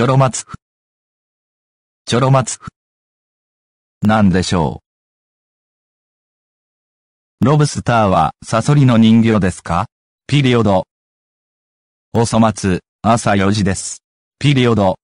ちょろまつ。ちょろまつ。なんでしょう。ロブスターはサソリの人形ですかピリオド。おそ松、朝4時です。ピリオド。